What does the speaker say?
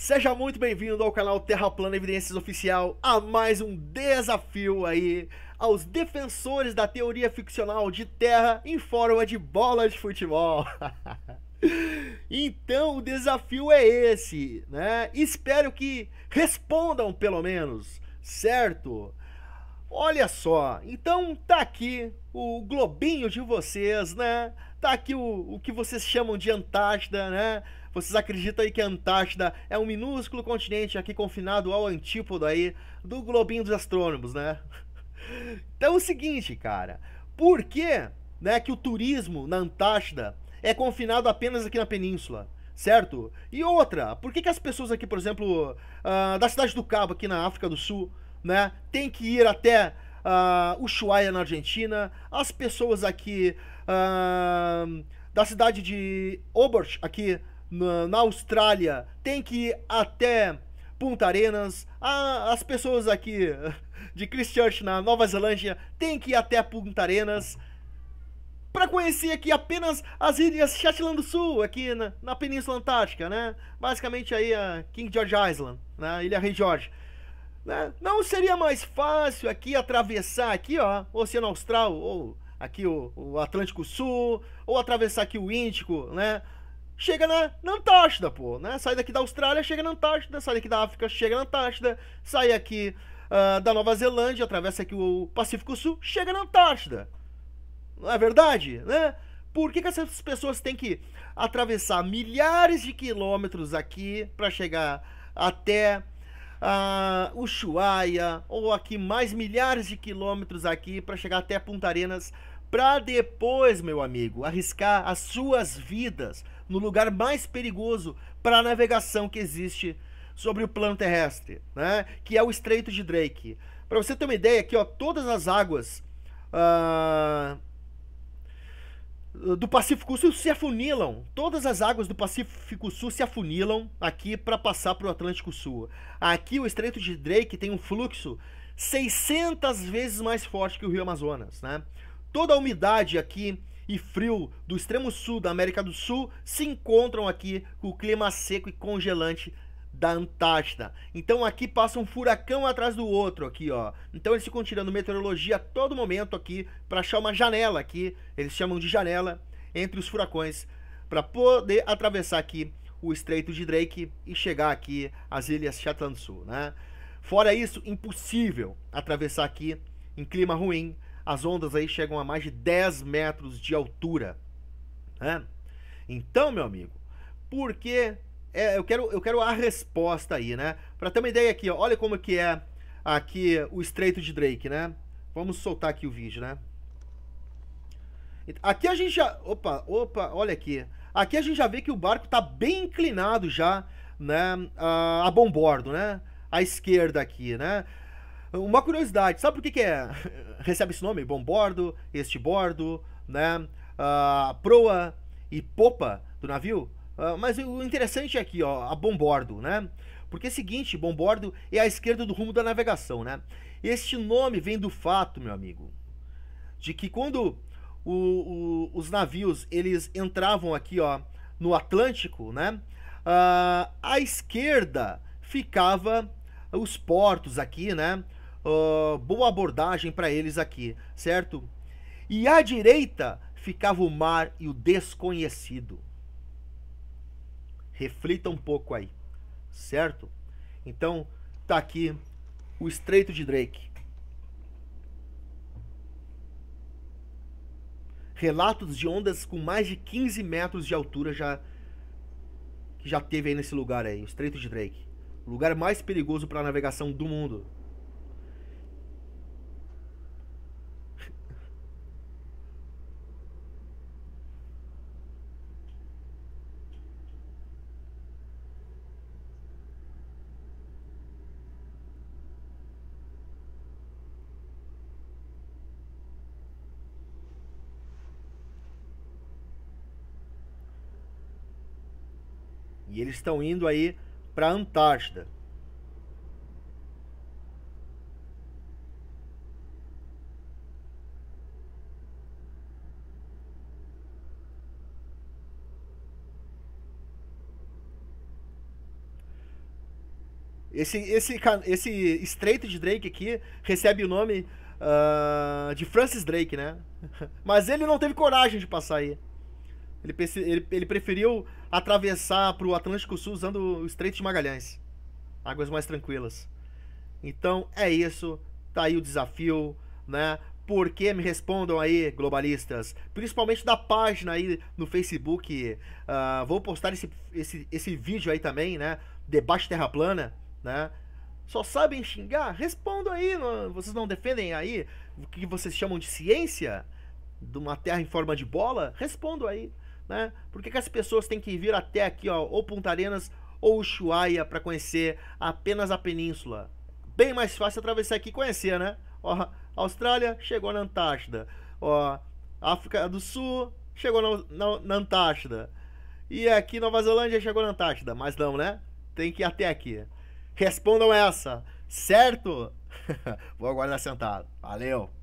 Seja muito bem-vindo ao canal Terra Plana Evidências Oficial, a mais um desafio aí aos defensores da teoria ficcional de terra em forma de bola de futebol. então o desafio é esse, né? Espero que respondam pelo menos, certo? Olha só, então tá aqui o globinho de vocês, né? Tá aqui o, o que vocês chamam de Antártida, né? Vocês acreditam aí que a Antártida é um minúsculo continente aqui confinado ao antípodo aí do globinho dos astrônomos, né? Então é o seguinte, cara, por que, né, que o turismo na Antártida é confinado apenas aqui na península? Certo? E outra, por que, que as pessoas aqui, por exemplo, uh, da cidade do Cabo, aqui na África do Sul, né? Tem que ir até uh, Ushuaia, na Argentina. As pessoas aqui uh, da cidade de Obert, aqui na, na, Austrália, tem que ir até Punta Arenas. Ah, as pessoas aqui de Christchurch, na Nova Zelândia, tem que ir até Punta Arenas para conhecer aqui apenas as ilhas Shetland do Sul, aqui na, na Península Antártica, né? Basicamente aí a King George Island, na né? Ilha Rei George. Né? Não seria mais fácil aqui atravessar aqui, ó, Oceano Austral, ou aqui o, o Atlântico Sul, ou atravessar aqui o Índico, né? chega na, na, Antártida, pô, né? Sai daqui da Austrália, chega na Antártida, sai daqui da África, chega na Antártida, sai aqui uh, da Nova Zelândia, atravessa aqui o Pacífico Sul, chega na Antártida. Não é verdade, né? Por que, que essas pessoas têm que atravessar milhares de quilômetros aqui para chegar até a Ushuaia ou aqui mais milhares de quilômetros aqui para chegar até Punta Arenas para depois, meu amigo, arriscar as suas vidas no lugar mais perigoso para a navegação que existe sobre o plano terrestre, né? Que é o Estreito de Drake. Para você ter uma ideia, aqui ó, todas as águas uh, eh, do Pacífico Sul se afunilam. Todas as águas do Pacífico Sul se afunilam aqui para passar para o Atlântico Sul. Aqui o Estreito de Drake tem um fluxo 600 vezes mais forte que o Rio Amazonas, né? Toda a umidade aqui e frio do extremo sul da América do Sul se encontram aqui com o clima seco e congelante da Antártida. Então aqui passa um furacão atrás do outro aqui, ó. Então eles ficam tirando meteorologia a todo momento aqui para achar uma janela aqui, eles chamam de janela entre os furacões para poder atravessar aqui o Estreito de Drake e chegar aqui às Ilhas Shetland Sul, né? Fora isso, impossível atravessar aqui em clima ruim. As ondas aí chegam a mais de 10 metros de altura, né? Então, meu amigo, por que é, eu, quero, eu quero a resposta aí, né? Pra ter uma ideia aqui, ó, olha como que é aqui o Estreito de Drake, né? Vamos soltar aqui o vídeo, né? Aqui a gente já... Opa, opa, olha aqui. Aqui a gente já vê que o barco tá bem inclinado já, né? A, a bom bordo, né? À esquerda aqui, né? Uma curiosidade, sabe por que, que é? recebe esse nome? Bom bordo, este bordo, né? A ah, proa e popa do navio ah, mas o interessante é aqui, ó, a bombordo, né? Porque é o seguinte, bombordo é a esquerda do rumo da navegação, né? Este nome vem do fato, meu amigo, de que quando o, o, os navios eles entravam aqui, ó, no Atlântico, né? Uh, à esquerda ficava os portos aqui, né? Uh, boa abordagem para eles aqui, certo? E à direita ficava o mar e o desconhecido. Reflita um pouco aí, certo? Então, tá aqui o Estreito de Drake. Relatos de ondas com mais de 15 metros de altura já que já teve aí nesse lugar aí, o Estreito de Drake. O lugar mais perigoso para navegação do mundo. E eles estão indo aí para a Antártida. Esse, esse, esse Estreito de Drake aqui recebe o nome uh, de Francis Drake, né? Mas ele não teve coragem de passar aí. Ele, ele, ele preferiu atravessar para o Atlântico Sul usando o Estreito de Magalhães. Águas mais tranquilas. Então é isso, tá aí o desafio, né? Por que me respondam aí, globalistas? Principalmente da página aí no Facebook. Uh, vou postar esse, esse, esse vídeo aí também, né? Debate Terra Plana, né? Só sabem xingar? Respondam aí, não, vocês não defendem aí o que vocês chamam de ciência? De uma terra em forma de bola? Respondam aí. Né? Por que, que as pessoas têm que vir até aqui, ó, ou Punta Arenas ou Ushuaia para conhecer apenas a península? Bem mais fácil atravessar aqui e conhecer, né? Ó, Austrália chegou na Antártida. Ó, África do Sul chegou na, na, na Antártida. E aqui Nova Zelândia chegou na Antártida, mas não, né? Tem que ir até aqui. Respondam essa, certo? Vou aguardar sentado. Valeu!